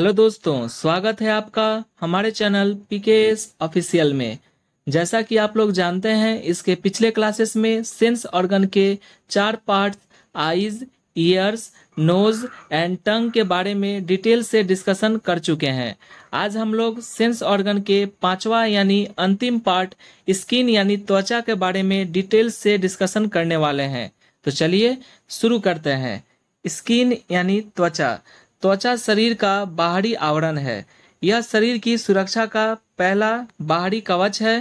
hello दोस्तों स्वागत है आपका हमारे चैनल पीकेएस ऑफिशियल में जैसा कि आप लोग जानते हैं इसके पिछले क्लासेस में सेंस ऑर्गन के चार parts eyes ears nose and tongue के बारे में डिटेल से डिस्कशन कर चुके हैं आज हम लोग सेंस ऑर्गन के पांचवा यानी अंतिम पार्ट स्किन यानी त्वचा के बारे में डिटेल से डिस्कशन करने वाले हैं तो चलिए शुरू करते हैं स्किन यानी त्वचा त्वचा शरीर का बाहरी आवरण है यह शरीर की सुरक्षा का पहला बाहरी कवच है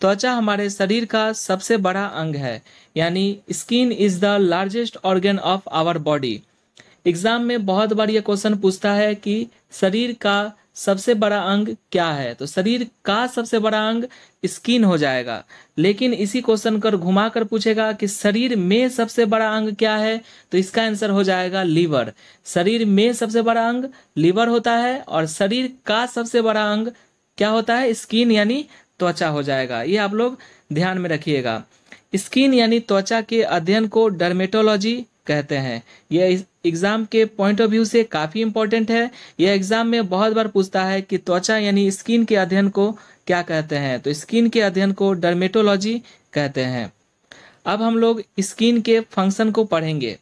त्वचा हमारे शरीर का सबसे बड़ा अंग है यानी skin is the largest organ of our body exam में बहुत बार यह क्वेश्चन पूछता है कि शरीर का सबसे बड़ा अंग क्या है तो शरीर का सबसे बड़ा अंग स्किन हो जाएगा लेकिन इसी क्वेश्चन कर घुमा कर पूछेगा कि शरीर में सबसे बड़ा अंग क्या है तो इसका आंसर हो जाएगा लीवर शरीर में सबसे बड़ा अंग लीवर होता है और शरीर का सबसे बड़ा अंग क्या होता है स्किन यानी त्वचा हो जाएगा ये आप लोग ध्यान में रखिएगा स्किन यानी त्वचा के अध्ययन को डर्मेटोलॉजी कहते हैं यह एग्जाम के पॉइंट ऑफ व्यू से काफ़ी इंपॉर्टेंट है यह एग्जाम में बहुत बार पूछता है कि त्वचा यानी स्किन के अध्ययन को क्या कहते हैं तो स्किन के अध्ययन को डर्मेटोलॉजी कहते हैं अब हम लोग स्किन के फंक्शन को पढ़ेंगे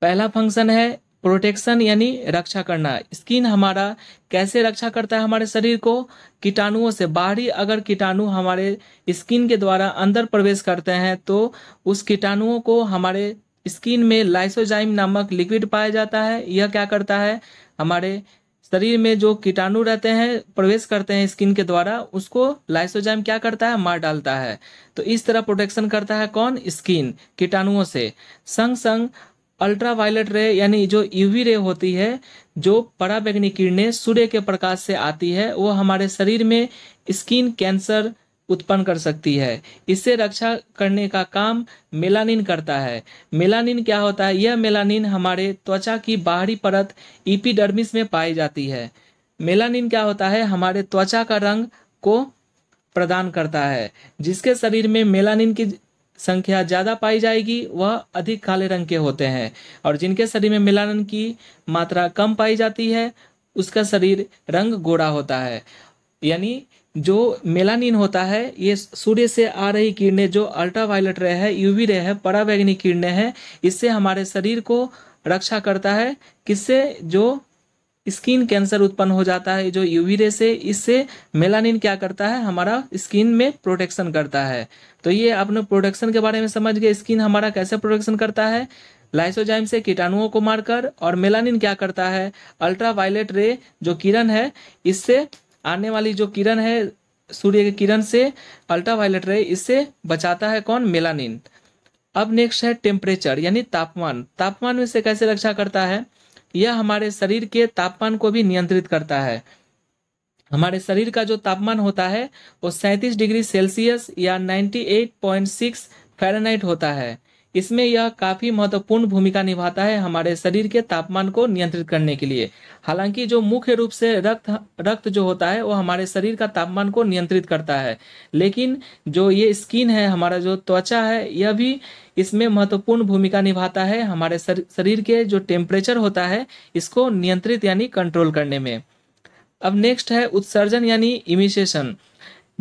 पहला फंक्शन है प्रोटेक्शन यानी रक्षा करना स्किन हमारा कैसे रक्षा करता है हमारे शरीर को कीटाणुओं से बाहरी अगर कीटाणु हमारे स्किन के द्वारा अंदर प्रवेश करते हैं तो उस कीटाणुओं को हमारे स्किन में लाइसोजाइम नामक लिक्विड पाया जाता है यह क्या करता है हमारे शरीर में जो कीटाणु रहते हैं प्रवेश करते हैं स्किन के द्वारा उसको लाइसोजाइम क्या करता है मार डालता है तो इस तरह प्रोटेक्शन करता है कौन स्किन कीटाणुओं से संग संग अल्ट्रावायलेट रे यानी जो यूवी रे होती है जो पराबैग्नि किरणें सूर्य के प्रकाश से आती है वो हमारे शरीर में स्किन कैंसर उत्पन्न कर सकती है इससे रक्षा करने का काम मेलानिन करता है मेलानिन क्या होता है यह मेलानिन हमारे त्वचा की बाहरी परत इपीडर्मिस में पाई जाती है मेलानिन क्या होता है हमारे त्वचा का रंग को प्रदान करता है जिसके शरीर में मेलानिन की संख्या ज़्यादा पाई जाएगी वह अधिक काले रंग के होते हैं और जिनके शरीर में मेलानिन की मात्रा कम पाई जाती है उसका शरीर रंग गोरा होता है यानी जो मेलानिन होता है ये सूर्य से आ रही किरणें जो अल्ट्रावायलेट रे है यूवी रे है परावैग्निक किरणें हैं इससे हमारे शरीर को रक्षा करता है किससे जो स्किन कैंसर उत्पन्न हो जाता है जो यूवी रे से इससे मेलानिन क्या करता है हमारा स्किन में प्रोटेक्शन करता है तो ये आपने प्रोटेक्शन के बारे में समझ गए स्किन हमारा कैसे प्रोटेक्शन करता है लाइसोजाइम से कीटाणुओं को मारकर और मेलानिन क्या करता है अल्ट्रावायलेट रे जो किरण है इससे आने वाली जो किरण है सूर्य के किरण से अल्ट्रावायलेट रे इससे बचाता है कौन मेलानिन अब नेक्स्ट है टेम्परेचर यानी तापमान तापमान में से कैसे रक्षा करता है यह हमारे शरीर के तापमान को भी नियंत्रित करता है हमारे शरीर का जो तापमान होता है वो सैंतीस डिग्री सेल्सियस या 98.6 फ़ारेनहाइट होता है इसमें यह काफी महत्वपूर्ण भूमिका निभाता है हमारे शरीर के तापमान को नियंत्रित करने के लिए हालांकि जो मुख्य रूप से रक्त रक्त जो होता है वो हमारे शरीर का तापमान को नियंत्रित करता है लेकिन जो ये स्किन है हमारा जो त्वचा है यह भी इसमें महत्वपूर्ण भूमिका निभाता है हमारे शरीर के जो टेम्परेचर होता है इसको नियंत्रित यानी कंट्रोल करने में अब नेक्स्ट है उत्सर्जन यानी इमिशेशन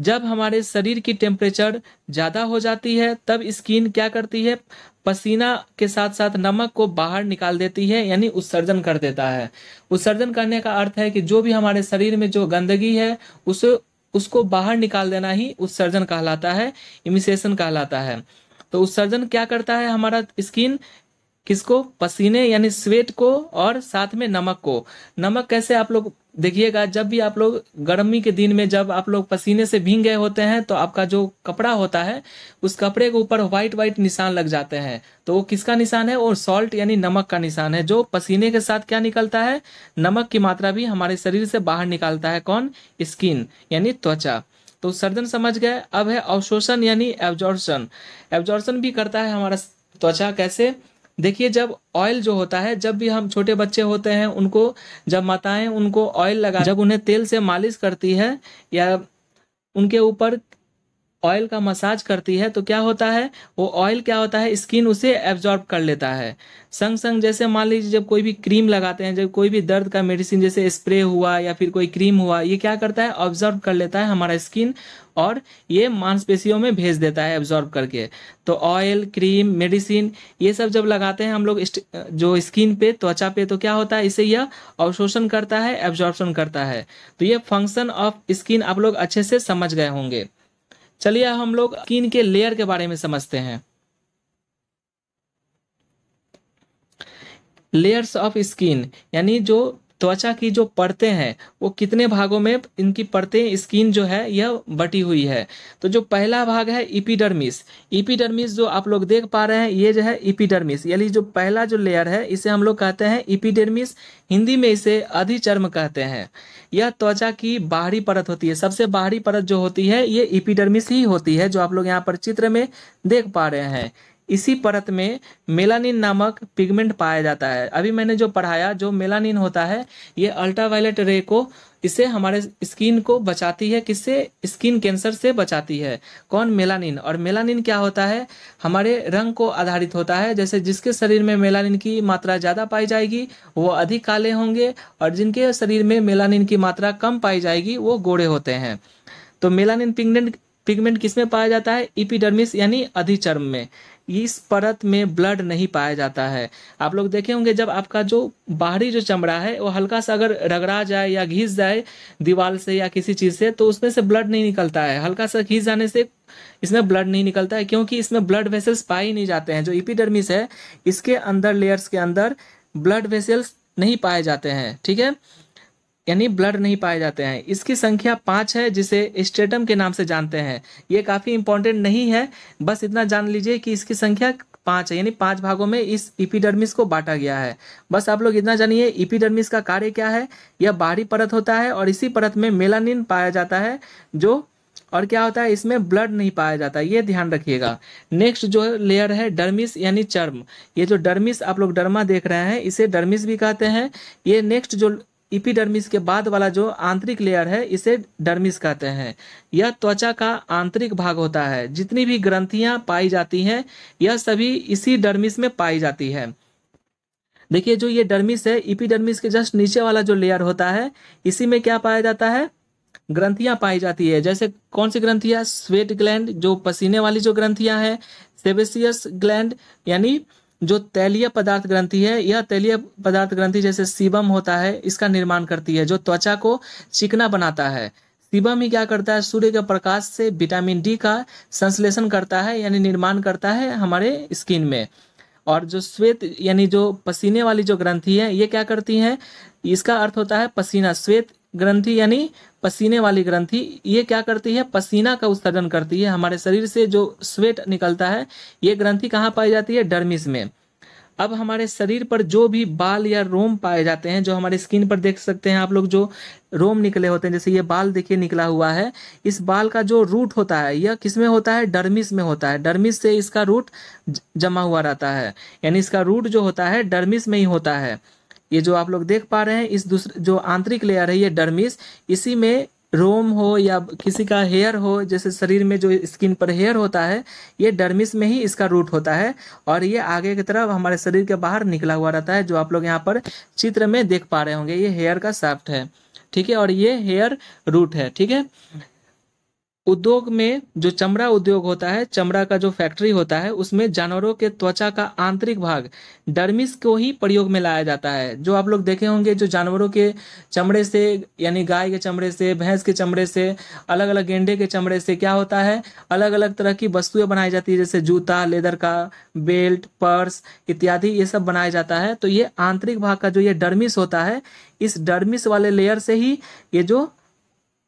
जब हमारे शरीर की टेम्परेचर ज़्यादा हो जाती है तब स्किन क्या करती है पसीना के साथ साथ नमक को बाहर निकाल देती है यानी उत्सर्जन कर देता है उत्सर्जन करने का अर्थ है कि जो भी हमारे शरीर में जो गंदगी है उसे उसको बाहर निकाल देना ही उत्सर्जन कहलाता है इमिसेशन कहलाता है तो उत्सर्जन क्या करता है हमारा स्किन किसको पसीने यानी स्वेट को और साथ में नमक को नमक कैसे आप लोग देखिएगा जब भी आप लोग गर्मी के दिन में जब आप लोग पसीने से भींग गए होते हैं तो आपका जो कपड़ा होता है उस कपड़े के ऊपर व्हाइट व्हाइट निशान लग जाते हैं तो वो किसका निशान है और सॉल्ट यानी नमक का निशान है जो पसीने के साथ क्या निकलता है नमक की मात्रा भी हमारे शरीर से बाहर निकालता है कौन स्किन यानी त्वचा तो सर्जन समझ गए अब है अवशोषण यानी एब्जॉर्शन एब्जॉर्शन भी करता है हमारा त्वचा कैसे देखिए जब ऑयल जो होता है जब भी हम छोटे बच्चे होते हैं उनको जब माताएं उनको ऑयल लगा जब उन्हें तेल से मालिश करती है या उनके ऊपर ऑयल का मसाज करती है तो क्या होता है वो ऑयल क्या होता है स्किन उसे एब्जॉर्ब कर लेता है संग संग जैसे मान लीजिए जब कोई भी क्रीम लगाते हैं जब कोई भी दर्द का मेडिसिन जैसे स्प्रे हुआ या फिर कोई क्रीम हुआ ये क्या करता है ऑब्जॉर्ब कर लेता है हमारा स्किन और ये मांसपेशियों में भेज देता है एब्जॉर्ब करके तो ऑयल क्रीम मेडिसिन ये सब जब लगाते हैं हम लोग जो स्किन पे त्वचा पे तो क्या होता है इसे यह अवशोषण करता है एब्जॉर्बन करता है तो ये फंक्शन ऑफ स्किन आप लोग अच्छे से समझ गए होंगे चलिए हम लोग स्किन के लेयर के बारे में समझते हैं लेयर्स ऑफ स्किन यानी जो त्वचा की जो परतें हैं वो कितने भागों में इनकी परतें स्किन जो है यह बटी हुई है तो जो पहला भाग है इपीडर्मिस इपीडर्मिस जो आप लोग देख पा रहे हैं ये जो है इपीडर्मिस यानी जो पहला जो लेयर है इसे हम लोग कहते हैं इपीडर्मिस हिंदी में इसे अधिचर्म कहते हैं यह त्वचा की बाहरी परत होती है सबसे बाहरी परत जो होती है ये इपीडर्मिस ही होती है जो आप लोग यहाँ पर चित्र में देख पा रहे हैं इसी परत में मेलानिन नामक पिगमेंट पाया जाता है अभी मैंने जो पढ़ाया जो मेलानिन होता है ये अल्ट्रावायलेट रे को इसे हमारे स्किन को बचाती है किससे स्किन कैंसर से बचाती है कौन मेलानिन और मेलानिन क्या होता है हमारे रंग को आधारित होता है जैसे जिसके शरीर में मेलानिन की मात्रा ज़्यादा पाई जाएगी वो अधिक काले होंगे और जिनके शरीर में मेलानिन की मात्रा कम पाई जाएगी वो गोरे होते हैं तो मेलानिन पिगमेंट पिगमेंट किसमें पाया जाता है इपिडर्मिस यानी अधिचर्म में इस परत में ब्लड नहीं पाया जाता है आप लोग देखे होंगे जब आपका जो बाहरी जो चमड़ा है वो हल्का सा अगर रगड़ा जाए या घिस जाए दीवार से या किसी चीज़ से तो उसमें से ब्लड नहीं निकलता है हल्का सा घिस जाने से इसमें ब्लड नहीं निकलता है क्योंकि इसमें ब्लड वेसल्स पाए ही नहीं जाते हैं जो इपिडर्मिस है इसके अंदर लेयर्स के अंदर ब्लड वेसल्स नहीं पाए जाते हैं ठीक है यानी ब्लड नहीं पाए जाते हैं इसकी संख्या पाँच है जिसे स्टेटम के नाम से जानते हैं ये काफ़ी इंपॉर्टेंट नहीं है बस इतना जान लीजिए कि इसकी संख्या पाँच है यानी पांच भागों में इस इपीडर्मिस को बांटा गया है बस आप लोग इतना जानिए इपीडर्मिस का कार्य क्या है यह बाहरी परत होता है और इसी परत में मेलानिन पाया जाता है जो और क्या होता है इसमें ब्लड नहीं पाया जाता ये ध्यान रखिएगा नेक्स्ट जो लेयर है डर्मिस यानी चर्म ये जो डर्मिस आप लोग डर्मा देख रहे हैं इसे डर्मिस भी कहते हैं ये नेक्स्ट जो इपिडर्मिस के बाद वाला जो आंतरिक लेयर है इसे डर्मिस कहते हैं यह त्वचा का आंतरिक भाग होता है जितनी भी ग्रंथियां पाई जाती हैं यह सभी इसी डर्मिस में पाई जाती है देखिए जो ये डर्मिस है इपिडर्मिस के जस्ट नीचे वाला जो लेयर होता है इसी में क्या पाया जाता है ग्रंथियां पाई जाती है जैसे कौन सी ग्रंथियां स्वेट ग्लैंड जो पसीने वाली जो ग्रंथियां हैं सेबेसियस ग्लैंड यानी जो तैलीय पदार्थ ग्रंथि है यह तैलीय पदार्थ ग्रंथि जैसे सीबम होता है इसका निर्माण करती है जो त्वचा को चिकना बनाता है सीबम ही क्या करता है सूर्य के प्रकाश से विटामिन डी का संश्लेषण करता है यानी निर्माण करता है हमारे स्किन में और जो श्वेत यानी जो पसीने वाली जो ग्रंथि है ये क्या करती हैं इसका अर्थ होता है पसीना श्वेत ग्रंथि यानी पसीने वाली ग्रंथि ये क्या करती है पसीना का उत्सर्जन करती है हमारे शरीर से जो स्वेट निकलता है ये ग्रंथि कहाँ पाई जाती है डर्मिस में अब हमारे शरीर पर जो भी बाल या रोम पाए जाते हैं जो हमारे स्किन पर देख सकते हैं आप लोग जो रोम निकले होते हैं जैसे ये बाल देखिए निकला हुआ है इस बाल का जो रूट होता है यह किस में होता है डर्मिस में होता है डर्मिस से इसका रूट जमा हुआ रहता है यानी इसका रूट जो होता है डर्मिस में ही होता है ये जो आप लोग देख पा रहे हैं इस दूसरे जो आंतरिक लेयर है ये डर्मिस इसी में रोम हो या किसी का हेयर हो जैसे शरीर में जो स्किन पर हेयर होता है ये डर्मिस में ही इसका रूट होता है और ये आगे की तरफ हमारे शरीर के बाहर निकला हुआ रहता है जो आप लोग यहाँ पर चित्र में देख पा रहे होंगे ये हेयर का साफ्ट है ठीक है और ये हेयर रूट है ठीक है उद्योग में जो चमड़ा उद्योग होता है चमड़ा का जो फैक्ट्री होता है उसमें जानवरों के त्वचा का आंतरिक भाग डर्मिस को ही प्रयोग में लाया जाता है जो आप लोग देखे होंगे जो जानवरों के चमड़े से यानी गाय के चमड़े से भैंस के चमड़े से अलग अलग गेंडे के चमड़े से क्या होता है अलग अलग तरह की वस्तुएं बनाई जाती है जैसे जूता लेदर का बेल्ट पर्स इत्यादि ये सब बनाया जाता है तो ये आंतरिक भाग का जो ये डर्मिस होता है इस डर्मिस वाले लेयर से ही ये जो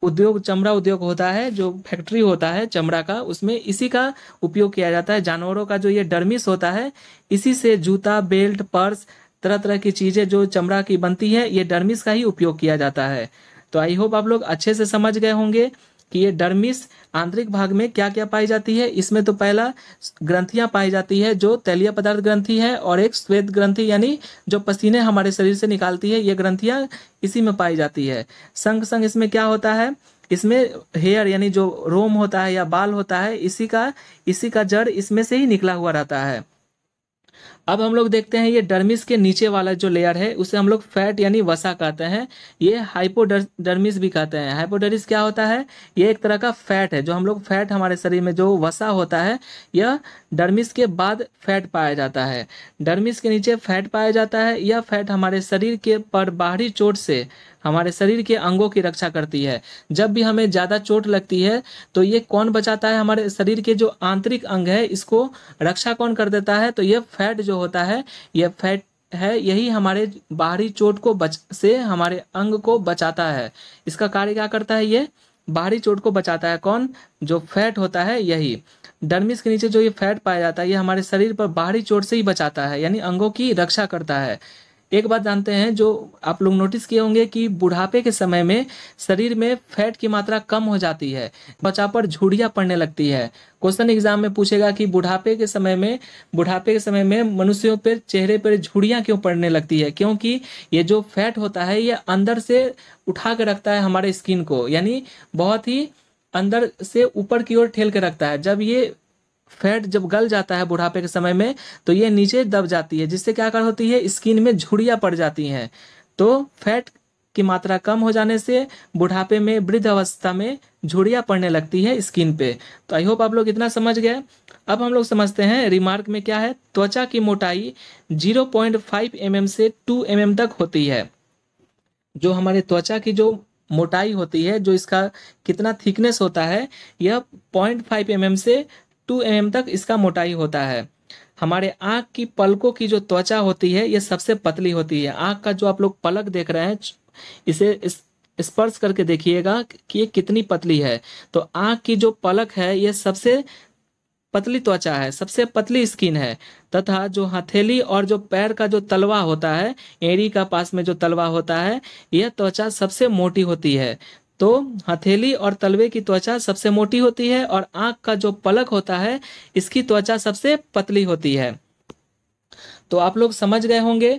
उद्योग चमड़ा उद्योग होता है जो फैक्ट्री होता है चमड़ा का उसमें इसी का उपयोग किया जाता है जानवरों का जो ये डर्मिस होता है इसी से जूता बेल्ट पर्स तरह तरह की चीज़ें जो चमड़ा की बनती है ये डर्मिस का ही उपयोग किया जाता है तो आई होप आप लोग अच्छे से समझ गए होंगे कि ये डर्मिस आंतरिक भाग में क्या क्या पाई जाती है इसमें तो पहला ग्रंथियां पाई जाती है जो तैलीय पदार्थ ग्रंथि है और एक श्वेत ग्रंथि यानी जो पसीने हमारे शरीर से निकालती है ये ग्रंथियां इसी में पाई जाती है संग संग इसमें क्या होता है इसमें हेयर यानी जो रोम होता है या बाल होता है इसी का इसी का जड़ इसमें से ही निकला हुआ रहता है अब हम लोग देखते हैं ये डर्मिस के नीचे वाला जो लेयर है उसे हम लोग फैट यानी वसा कहते हैं ये हाइपोडर्मिस भी कहते हैं हाइपोडर्मिस क्या होता है ये एक तरह का फैट है जो हम लोग फैट हमारे शरीर में जो वसा होता है यह डर्मिस के बाद फैट पाया जाता है डर्मिस के नीचे फैट पाया जाता है यह फैट हमारे शरीर के पर बाहरी चोट से हमारे शरीर के अंगों की रक्षा करती है जब भी हमें ज़्यादा चोट लगती है तो ये कौन बचाता है हमारे शरीर के जो आंतरिक अंग है इसको रक्षा कौन कर देता है तो यह फैट जो जो होता है यह फैट है यही हमारे बाहरी चोट को बच से हमारे अंग को बचाता है इसका कार्य क्या करता है ये बाहरी चोट को बचाता है कौन जो फैट होता है यही डर्मिस के नीचे जो ये फैट पाया जाता है ये हमारे शरीर पर बाहरी चोट से ही बचाता है यानी अंगों की रक्षा करता है एक बात जानते हैं जो आप लोग नोटिस किए होंगे कि बुढ़ापे के समय में शरीर में फैट की मात्रा कम हो जाती है त्वचा पर झुड़िया पड़ने लगती है क्वेश्चन एग्जाम में पूछेगा कि बुढ़ापे के समय में बुढ़ापे के समय में मनुष्यों पर चेहरे पर झुड़ियाँ क्यों पड़ने लगती है क्योंकि ये जो फैट होता है ये अंदर से उठा के रखता है हमारे स्किन को यानी बहुत ही अंदर से ऊपर की ओर ठेल के रखता है जब ये फैट जब गल जाता है बुढ़ापे के समय में तो ये नीचे दब जाती है जिससे क्या कर होती है स्किन में झुड़ियाँ पड़ जाती हैं तो फैट की मात्रा कम हो जाने से बुढ़ापे में वृद्ध अवस्था में झुड़ियाँ पड़ने लगती है स्किन पे तो आई होप आप लोग इतना समझ गए अब हम लोग समझते हैं रिमार्क में क्या है त्वचा की मोटाई 0.5 पॉइंट mm से 2 mm तक होती है जो हमारे त्वचा की जो मोटाई होती है जो इसका कितना थिकनेस होता है यह 0.5 फाइव mm से टू एम mm तक इसका मोटाई होता है हमारे आँख की पलकों की जो त्वचा होती है ये सबसे पतली होती है आँख का जो आप लोग पलक देख रहे हैं इसे इस स्पर्श करके देखिएगा कि ये कितनी पतली है तो आंख की जो पलक है ये सबसे पतली त्वचा है सबसे पतली स्किन है तथा जो हथेली और जो पैर का जो तलवा होता है एड़ी का पास में जो तलवा होता है यह त्वचा सबसे मोटी होती है तो हथेली और तलवे की त्वचा सबसे मोटी होती है और आंख का जो पलक होता है इसकी त्वचा सबसे पतली होती है तो आप लोग समझ गए होंगे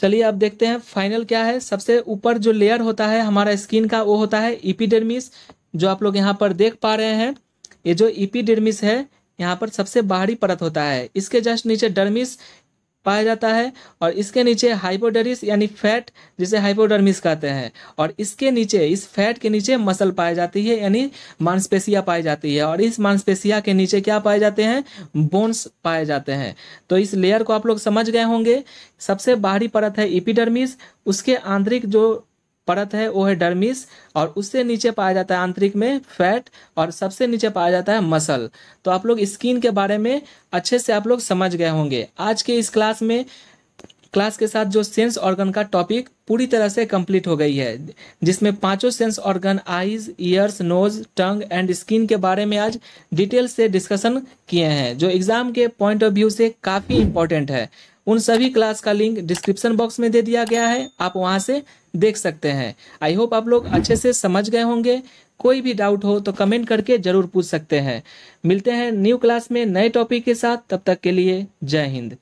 चलिए आप देखते हैं फाइनल क्या है सबसे ऊपर जो लेयर होता है हमारा स्किन का वो होता है इपीडर्मिस जो आप लोग यहाँ पर देख पा रहे हैं ये जो इपीडर्मिस है यहाँ पर सबसे बाहरी परत होता है इसके जस्ट नीचे डर्मिस पाया जाता है और इसके नीचे हाइपोडरिस यानी फैट जिसे हाइपोडर्मिस कहते हैं और इसके नीचे इस फैट के नीचे मसल पाई जाती है यानी मांसपेशिया पाई जाती है और इस मांसपेशिया के नीचे क्या पाए जाते हैं बोन्स पाए जाते हैं तो इस लेयर को आप लोग समझ गए होंगे सबसे बाहरी परत है इपिडर्मिस उसके आंतरिक जो परत है वो है डर्मिस और उससे नीचे पाया जाता है आंतरिक में फैट और सबसे नीचे पाया जाता है मसल तो आप लोग स्किन के बारे में अच्छे से आप लोग समझ गए होंगे आज के इस क्लास में क्लास के साथ जो सेंस ऑर्गन का टॉपिक पूरी तरह से कंप्लीट हो गई है जिसमें पांचों sense organ eyes ears nose tongue and skin के बारे में आज डिटेल से डिस्कशन किए हैं जो एग्ज़ाम के पॉइंट ऑफ व्यू से काफ़ी इंपॉर्टेंट है उन सभी क्लास का लिंक डिस्क्रिप्शन बॉक्स में दे दिया गया है आप वहां से देख सकते हैं आई होप आप लोग अच्छे से समझ गए होंगे कोई भी डाउट हो तो कमेंट करके जरूर पूछ सकते हैं मिलते हैं न्यू क्लास में नए टॉपिक के साथ तब तक के लिए जय हिंद